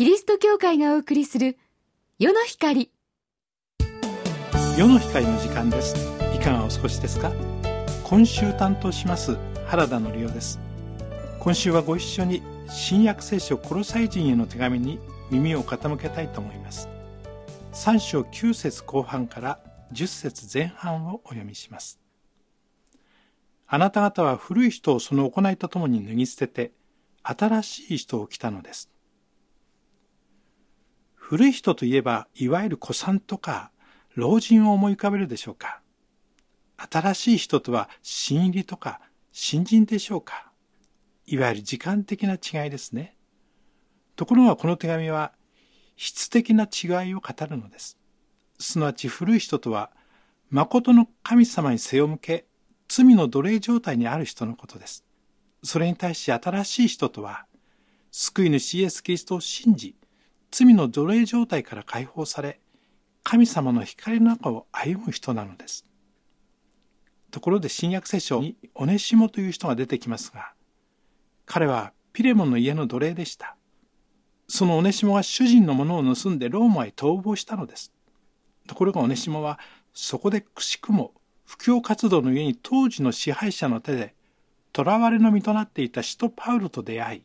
キリスト教会がお送りする世の光世の光の時間ですいかがお過ごしですか今週担当します原田のりです今週はご一緒に新約聖書コロサイ人への手紙に耳を傾けたいと思います三章九節後半から十節前半をお読みしますあなた方は古い人をその行いとともに脱ぎ捨てて新しい人を来たのです古い人といえば、いわゆる古参とか、老人を思い浮かべるでしょうか新しい人とは、新入りとか、新人でしょうかいわゆる時間的な違いですね。ところがこの手紙は、質的な違いを語るのです。すなわち古い人とは、誠の神様に背を向け、罪の奴隷状態にある人のことです。それに対し新しい人とは、救い主イエス・キリストを信じ、罪の奴隷状態から解放され、神様の光の中を歩む人なのです。ところで新約聖書にオネシモという人が出てきますが、彼はピレモンの家の奴隷でした。そのオネシモが主人のものを盗んでローマへ逃亡したのです。ところがオネシモはそこでくしくも布教活動の上に当時の支配者の手で囚われの身となっていた使徒パウロと出会い、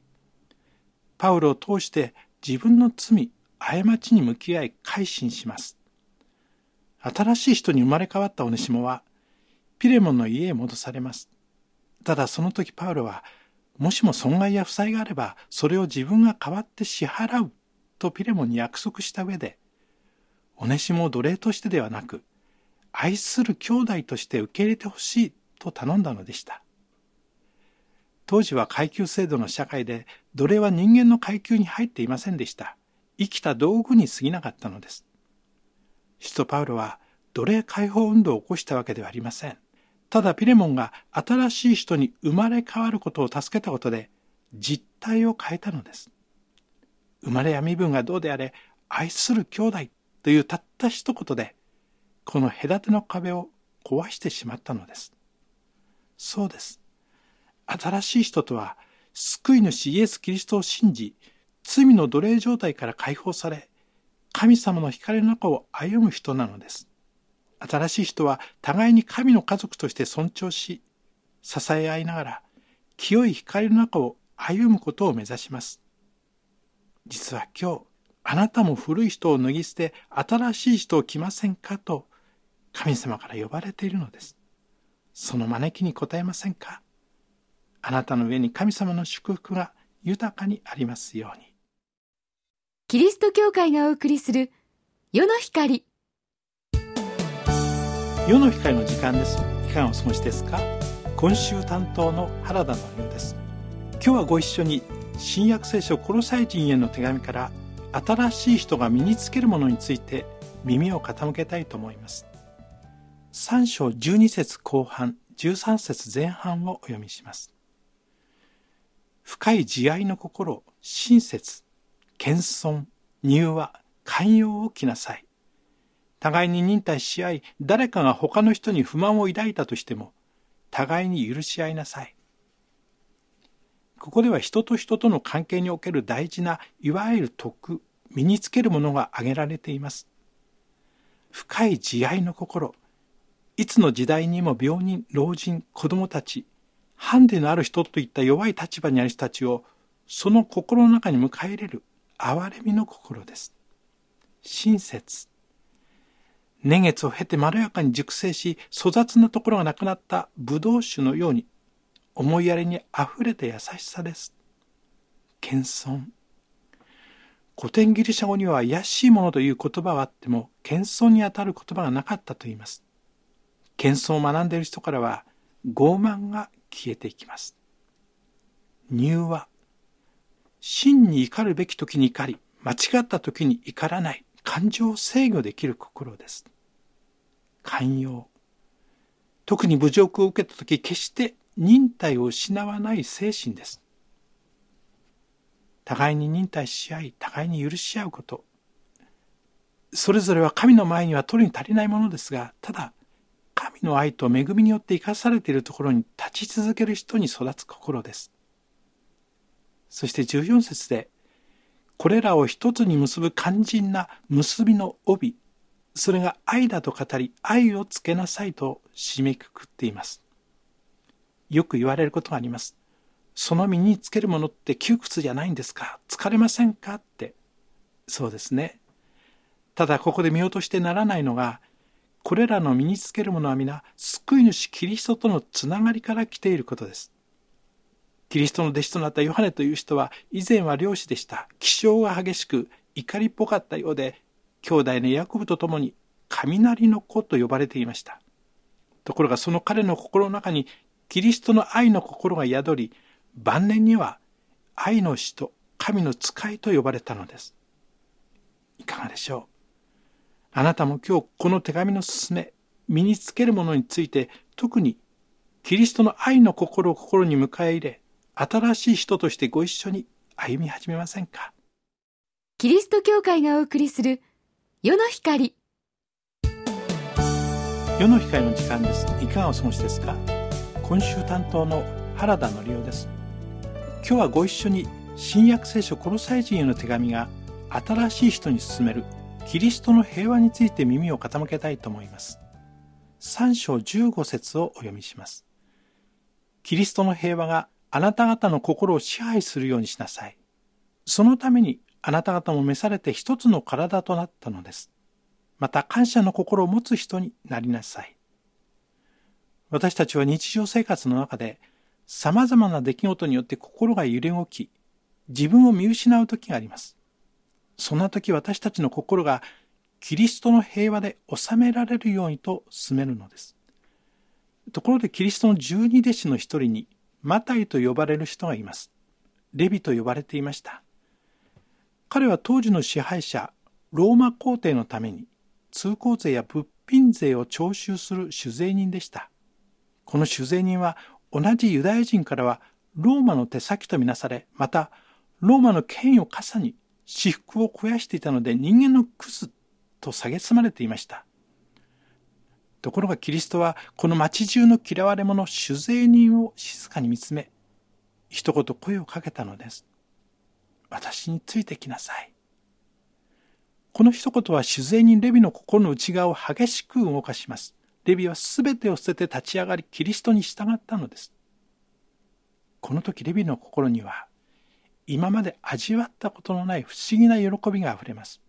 パウロを通して自分の罪、過ちに向き合い改心します。新しい人に生まれ変わったオネシモは、ピレモンの家へ戻されます。ただその時パウロは、もしも損害や負債があれば、それを自分が代わって支払うとピレモンに約束した上で、オネシモを奴隷としてではなく、愛する兄弟として受け入れてほしいと頼んだのでした。当時は階級制度の社会で、奴隷は人間の階級に入っていませんでした。生きた道具に過ぎなかったのです。使徒パウロは奴隷解放運動を起こしたわけではありません。ただピレモンが新しい人に生まれ変わることを助けたことで実態を変えたのです。生まれや身分がどうであれ愛する兄弟というたった一言でこの隔ての壁を壊してしまったのです。そうです。新しい人とは、救い主イエス・キリストを信じ、罪の奴隷状態から解放され、神様の光の中を歩む人なのです。新しい人は互いに神の家族として尊重し、支え合いながら、清い光の中を歩むことを目指します。実は今日、あなたも古い人を脱ぎ捨て、新しい人を着ませんかと、神様から呼ばれているのです。その招きに応えませんかあなたの上に神様の祝福が豊かにありますようにキリスト教会がお送りする世の光世の光の時間ですいかがお過ごしですか今週担当の原田のようです今日はご一緒に新約聖書コロサイ人への手紙から新しい人が身につけるものについて耳を傾けたいと思います3章12節後半13節前半をお読みします深い慈愛の心、親切、謙遜、柔和、寛容を着なさい。互いに忍耐し合い、誰かが他の人に不満を抱いたとしても、互いに許し合いなさい。ここでは人と人との関係における大事な、いわゆる徳、身につけるものが挙げられています。深い慈愛の心、いつの時代にも病人、老人、子供たち、ハンデのある人といった弱い立場にある人たちをその心の中に迎え入れる憐れみの心です。親切。年月を経てまろやかに熟成し、粗雑なところがなくなったブドウ酒のように、思いやりに溢れた優しさです。謙遜。古典ギリシャ語には卑しいものという言葉はあっても、謙遜にあたる言葉がなかったと言います。謙遜を学んでいる人からは、傲慢が消えていきます。入は、真に怒るべき時に怒り、間違った時に怒らない、感情を制御できる心です。寛容。特に侮辱を受けた時、決して忍耐を失わない精神です。互いに忍耐し合い、互いに許し合うこと。それぞれは神の前には取るに足りないものですが、ただ、神の愛と恵みによって生かされているところに立ち続ける人に育つ心です。そして14節で、これらを一つに結ぶ肝心な結びの帯、それが愛だと語り、愛をつけなさいと締めくくっています。よく言われることがあります。その身につけるものって窮屈じゃないんですか疲れませんかって。そうですね。ただここで見落としてならないのが、これらの身につけるものは皆、救い主キリストとのつながりから来ていることです。キリストの弟子となったヨハネという人は、以前は漁師でした。気性が激しく、怒りっぽかったようで、兄弟のヤコブと共に、雷の子と呼ばれていました。ところがその彼の心の中に、キリストの愛の心が宿り、晩年には、愛の死と神の使いと呼ばれたのです。いかがでしょうあなたも今日この手紙の勧め、身につけるものについて特にキリストの愛の心を心に迎え入れ、新しい人としてご一緒に歩み始めませんか。キリスト教会がお送りする世の光世の光の時間ですいかがお過ごしですか今週担当の原田則夫です今日はご一緒に新約聖書コロサイ人への手紙が新しい人に勧めるキリストの平和について耳を傾けたいと思います。3章15節をお読みします。キリストの平和があなた方の心を支配するようにしなさい。そのためにあなた方も召されて一つの体となったのです。また感謝の心を持つ人になりなさい。私たちは日常生活の中で様々な出来事によって心が揺れ動き、自分を見失う時があります。そんな時私たちの心がキリストの平和で収められるようにと進めるのです。ところでキリストの十二弟子の一人にマタイと呼ばれる人がいます。レビと呼ばれていました。彼は当時の支配者、ローマ皇帝のために通行税や物品税を徴収する酒税人でした。この酒税人は同じユダヤ人からはローマの手先とみなされ、またローマの権威を傘に私服を肥やしていたので人間のクズと蔑まれていました。ところがキリストはこの町中の嫌われ者酒税人を静かに見つめ、一言声をかけたのです。私についてきなさい。この一言は酒税人レビの心の内側を激しく動かします。レビは全てを捨てて立ち上がりキリストに従ったのです。この時レビの心には今まで味わったことのない不思議な喜びがあふれます。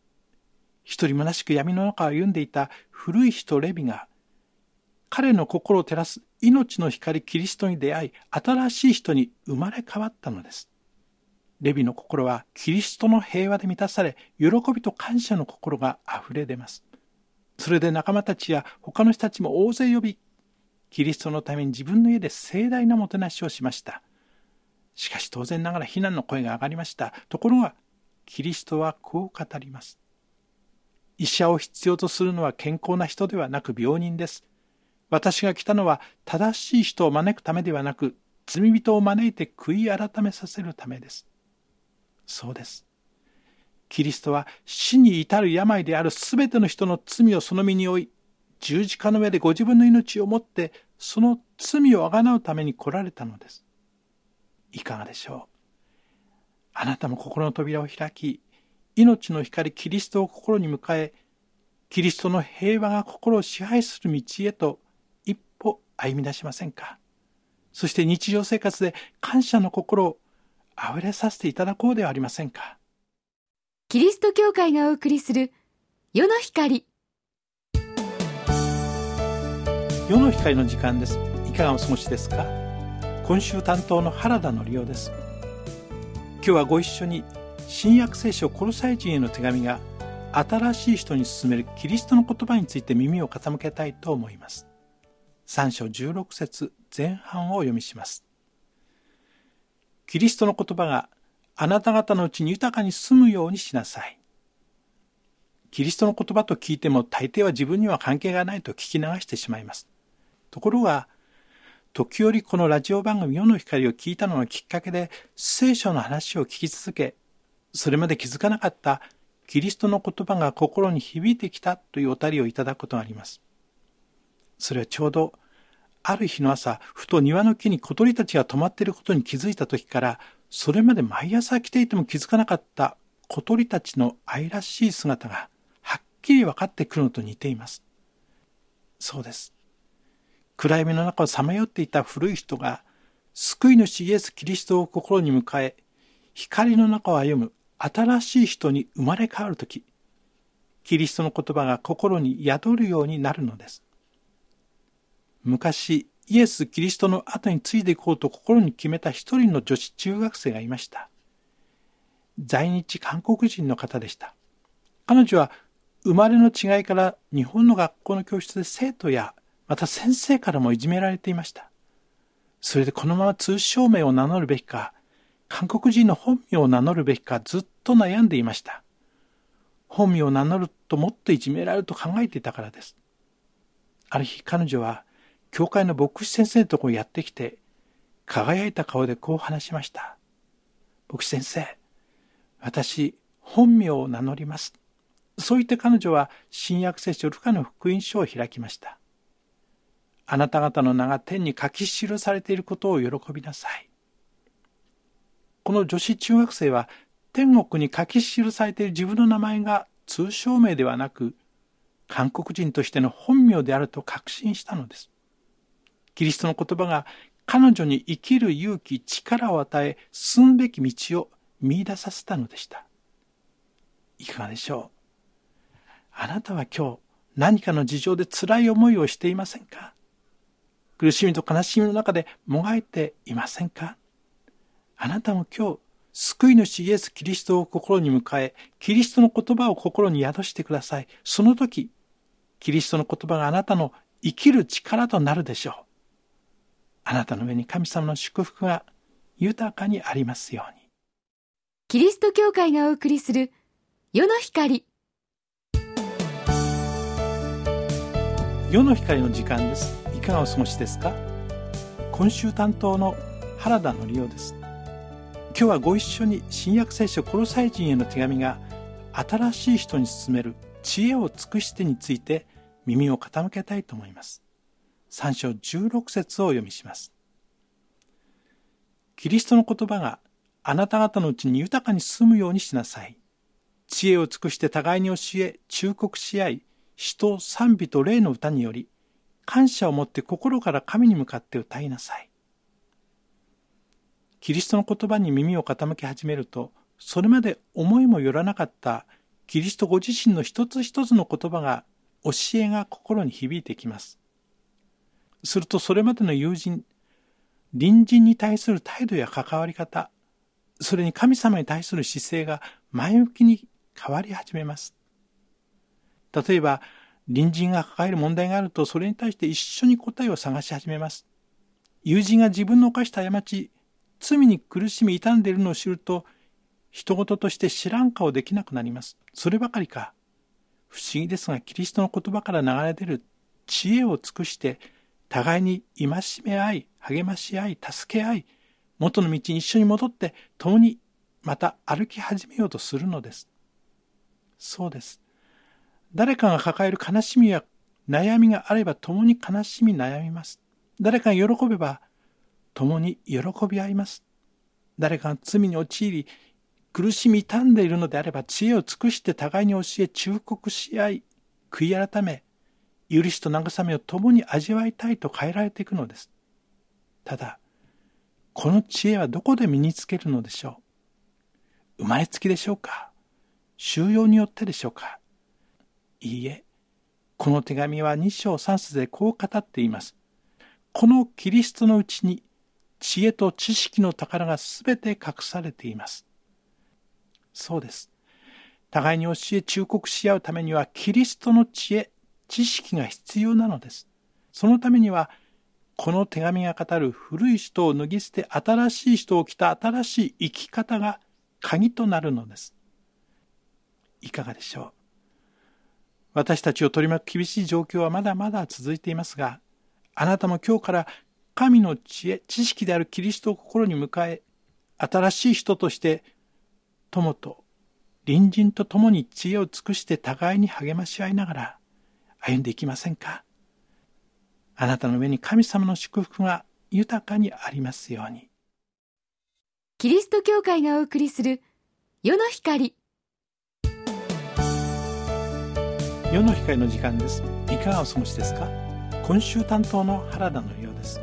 一人虚しく闇の中を歩んでいた古い人レビが、彼の心を照らす命の光キリストに出会い、新しい人に生まれ変わったのです。レビの心はキリストの平和で満たされ、喜びと感謝の心が溢れ出ます。それで仲間たちや他の人たちも大勢呼び、キリストのために自分の家で盛大なもてなしをしました。しかし当然ながら非難の声が上がりました。ところが、キリストはこう語ります。医者を必要とするのは健康な人ではなく病人です。私が来たのは正しい人を招くためではなく、罪人を招いて悔い改めさせるためです。そうです。キリストは死に至る病であるすべての人の罪をその身に負い、十字架の上でご自分の命をもって、その罪をあがなうために来られたのです。いかがでしょうあなたも心の扉を開き、命の光キリストを心に迎え、キリストの平和が心を支配する道へと一歩歩み出しませんかそして日常生活で感謝の心をあふれさせていただこうではありませんかキリスト教会がお送りする世の光世の光の時間ですいかがお過ごしですか今週担当の原田則夫です今日はご一緒に新約聖書コロサイ人への手紙が新しい人に勧めるキリストの言葉について耳を傾けたいと思います3章16節前半をお読みしますキリストの言葉があなた方のうちに豊かに住むようにしなさいキリストの言葉と聞いても大抵は自分には関係がないと聞き流してしまいますところが時折このラジオ番組世の光を聞いたののきっかけで、聖書の話を聞き続け、それまで気づかなかったキリストの言葉が心に響いてきたというおたりをいただくことがあります。それはちょうど、ある日の朝、ふと庭の木に小鳥たちが止まっていることに気づいた時から、それまで毎朝来ていても気づかなかった小鳥たちの愛らしい姿が、はっきり分かってくるのと似ています。そうです。暗闇の中をさまよっていた古い人が、救い主イエス・キリストを心に迎え、光の中を歩む新しい人に生まれ変わるとき、キリストの言葉が心に宿るようになるのです。昔、イエス・キリストの後についていこうと心に決めた一人の女子中学生がいました。在日韓国人の方でした。彼女は生まれの違いから日本の学校の教室で生徒やまた先生からもいじめられていました。それでこのまま通称名を名乗るべきか、韓国人の本名を名乗るべきかずっと悩んでいました。本名を名乗るともっといじめられると考えていたからです。ある日彼女は、教会の牧師先生のところにやってきて、輝いた顔でこう話しました。牧師先生、私、本名を名乗ります。そう言って彼女は新約聖書ルカの福音書を開きました。あなた方の名が天に書き記されていることを喜びなさい。この女子中学生は天国に書き記されている自分の名前が通称名ではなく、韓国人としての本名であると確信したのです。キリストの言葉が彼女に生きる勇気、力を与え、進むべき道を見出させたのでした。いかがでしょうあなたは今日何かの事情で辛い思いをしていませんか苦しみと悲しみの中でもがいていませんかあなたも今日、救い主イエス・キリストを心に迎え、キリストの言葉を心に宿してください。その時、キリストの言葉があなたの生きる力となるでしょう。あなたの上に神様の祝福が豊かにありますように。キリスト教会がお送りする世の光。世の光の時間です。かがお過ごしですか今週担当の原田則夫です今日はご一緒に新約聖書コロサイ人への手紙が新しい人に勧める知恵を尽くしてについて耳を傾けたいと思います3章16節を読みしますキリストの言葉があなた方のうちに豊かに住むようにしなさい知恵を尽くして互いに教え忠告し合い詩と賛美と霊の歌により感謝を持って心から神に向かって歌いなさい。キリストの言葉に耳を傾け始めると、それまで思いもよらなかったキリストご自身の一つ一つの言葉が、教えが心に響いてきます。するとそれまでの友人、隣人に対する態度や関わり方、それに神様に対する姿勢が前向きに変わり始めます。例えば、隣人が抱える問題があると、それに対して一緒に答えを探し始めます。友人が自分の犯した過ち、罪に苦しみ傷んでいるのを知ると、人事として知らん顔できなくなります。そればかりか。不思議ですが、キリストの言葉から流れ出る知恵を尽くして、互いに戒め合い、励まし合い、助け合い、元の道に一緒に戻って、共にまた歩き始めようとするのです。そうです。誰かが抱える悲しみや悩みがあれば共に悲しみ悩みます。誰かが喜べば共に喜び合います。誰かが罪に陥り苦しみ傷んでいるのであれば知恵を尽くして互いに教え忠告し合い悔い改め許しと慰めを共に味わいたいと変えられていくのです。ただ、この知恵はどこで身につけるのでしょう生まれつきでしょうか収容によってでしょうかいいえ、この手紙は2章3節でこう語っています。このキリストのうちに知恵と知識の宝がすべて隠されています。そうです。互いに教え忠告し合うためにはキリストの知恵、知識が必要なのです。そのためには、この手紙が語る古い人を脱ぎ捨て新しい人を着た新しい生き方が鍵となるのです。いかがでしょう私たちを取り巻く厳しい状況はまだまだ続いていますが、あなたも今日から神の知恵、知識であるキリストを心に迎え、新しい人として、友と隣人と共に知恵を尽くして互いに励まし合いながら歩んでいきませんかあなたの上に神様の祝福が豊かにありますように。キリスト教会がお送りする世の光世の光の時間ですいかがお過ごしですか今週担当の原田のようです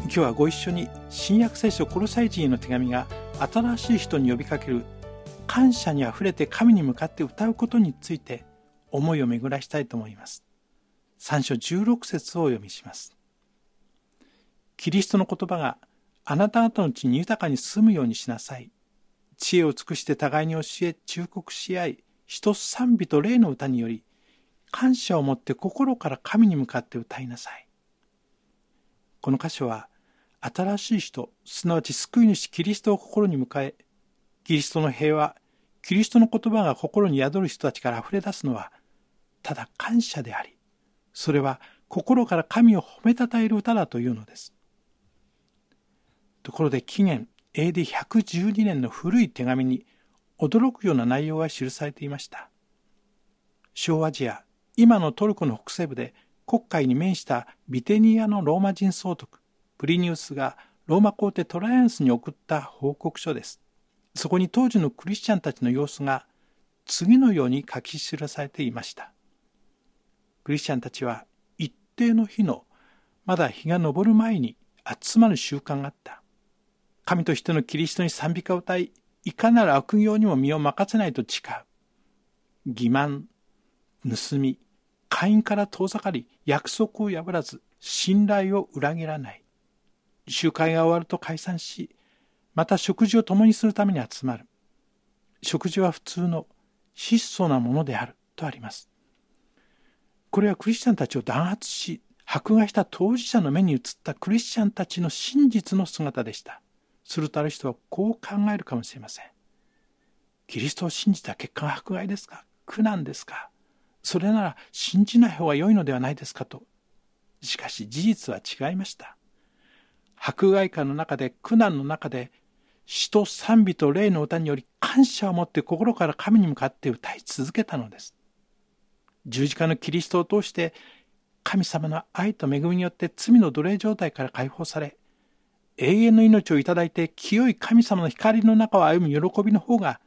今日はご一緒に新約聖書コロサイ人への手紙が新しい人に呼びかける感謝にあふれて神に向かって歌うことについて思いを巡らしたいと思います3章16節をお読みしますキリストの言葉があなた方のうちに豊かに住むようにしなさい知恵を尽くして互いに教え忠告し合い一賛美と霊の歌により、感謝を持って心から神に向かって歌いなさい。この歌詞は、新しい人、すなわち救い主キリストを心に迎え、キリストの平和、キリストの言葉が心に宿る人たちから溢れ出すのは、ただ感謝であり、それは心から神を褒めたたえる歌だというのです。ところで紀元 AD112 年の古い手紙に驚くような内容が記されていました。小アジア、今のトルコの北西部で国会に面したビテニアのローマ人総督、プリニウスがローマ皇帝トライアンスに送った報告書です。そこに当時のクリスチャンたちの様子が次のように書き記されていました。クリスチャンたちは一定の日のまだ日が昇る前に集まる習慣があった。神としてのキリストに賛美歌を歌い、いかなる悪行にも身を任せないと誓う。欺瞞、盗み、会員から遠ざかり、約束を破らず、信頼を裏切らない。集会が終わると解散し、また食事を共にするために集まる。食事は普通の質素なものであるとあります。これはクリスチャンたちを弾圧し、迫害した当事者の目に映ったクリスチャンたちの真実の姿でした。するとある人はこう考えるかもしれません。キリストを信じた結果が迫害ですか苦難ですかそれなら信じない方が良いのではないですかと。しかし事実は違いました。迫害感の中で苦難の中で死と賛美と霊の歌により感謝を持って心から神に向かって歌い続けたのです。十字架のキリストを通して神様の愛と恵みによって罪の奴隷状態から解放され永遠の命をいただいて清い神様の光の中を歩む喜びの方が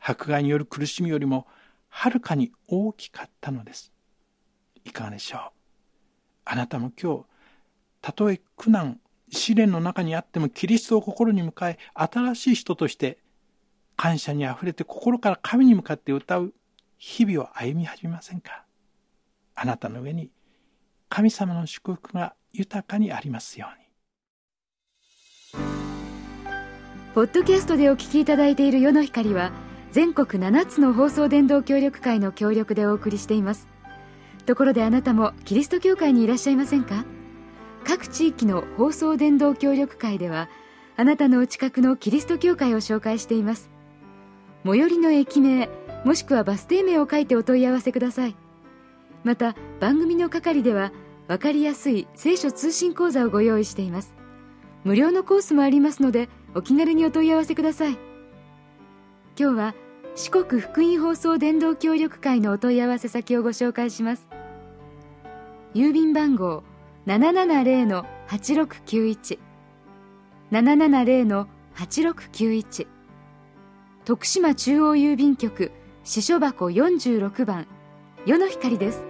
迫害による苦しみよりもはるかに大きかったのですいかがでしょうあなたも今日たとえ苦難試練の中にあってもキリストを心に迎え新しい人として感謝にあふれて心から神に向かって歌う日々を歩み始めませんかあなたの上に神様の祝福が豊かにありますように。ポッドキャストでお聞きいただいている世の光は全国7つの放送電動協力会の協力でお送りしていますところであなたもキリスト教会にいらっしゃいませんか各地域の放送電動協力会ではあなたのお近くのキリスト教会を紹介しています最寄りの駅名もしくはバス停名を書いてお問い合わせくださいまた番組の係では分かりやすい聖書通信講座をご用意しています無料のコースもありますのでお気軽にお問い合わせください今日は四国福音放送伝道協力会のお問い合わせ先をご紹介します郵便番号770-8691 770-8691徳島中央郵便局支所箱46番世の光です